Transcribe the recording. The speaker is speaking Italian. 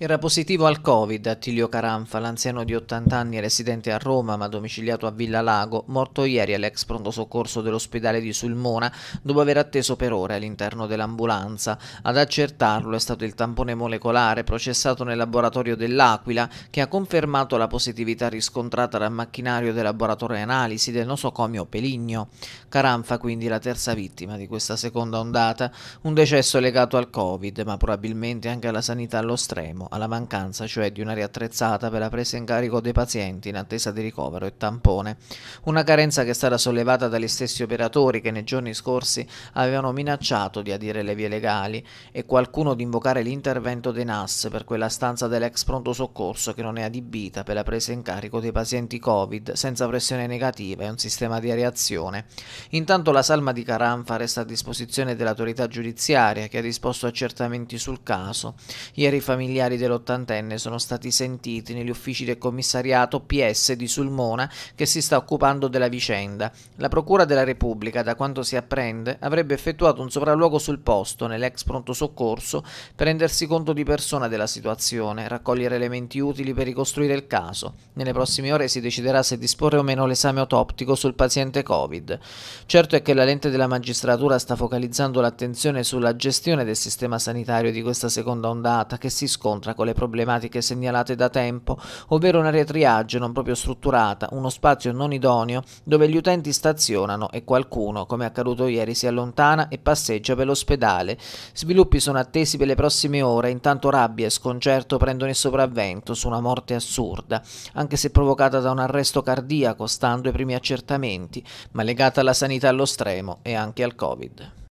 Era positivo al Covid Attilio Caranfa, l'anziano di 80 anni residente a Roma ma domiciliato a Villa Lago, morto ieri all'ex pronto soccorso dell'ospedale di Sulmona dopo aver atteso per ore all'interno dell'ambulanza. Ad accertarlo è stato il tampone molecolare processato nel laboratorio dell'Aquila che ha confermato la positività riscontrata dal macchinario del laboratorio analisi del nosocomio Peligno. Caranfa quindi la terza vittima di questa seconda ondata, un decesso legato al Covid ma probabilmente anche alla sanità allo stremo alla mancanza cioè di un'area attrezzata per la presa in carico dei pazienti in attesa di ricovero e tampone, una carenza che è stata sollevata dagli stessi operatori che nei giorni scorsi avevano minacciato di adire le vie legali e qualcuno di invocare l'intervento dei NAS per quella stanza dell'ex pronto soccorso che non è adibita per la presa in carico dei pazienti Covid senza pressione negativa e un sistema di areazione. Intanto la salma di Caranfa resta a disposizione dell'autorità giudiziaria che ha disposto accertamenti sul caso. Ieri i familiari dell'ottantenne sono stati sentiti negli uffici del commissariato PS di Sulmona che si sta occupando della vicenda. La Procura della Repubblica, da quanto si apprende, avrebbe effettuato un sopralluogo sul posto, nell'ex pronto soccorso, per rendersi conto di persona della situazione, raccogliere elementi utili per ricostruire il caso. Nelle prossime ore si deciderà se disporre o meno l'esame autoptico sul paziente Covid. Certo è che la lente della magistratura sta focalizzando l'attenzione sulla gestione del sistema sanitario di questa seconda ondata che si scontra incontra con le problematiche segnalate da tempo, ovvero un'area triage non proprio strutturata, uno spazio non idoneo dove gli utenti stazionano e qualcuno, come accaduto ieri, si allontana e passeggia per l'ospedale. Sviluppi sono attesi per le prossime ore, intanto rabbia e sconcerto prendono il sopravvento su una morte assurda, anche se provocata da un arresto cardiaco, stando ai primi accertamenti, ma legata alla sanità allo stremo e anche al Covid.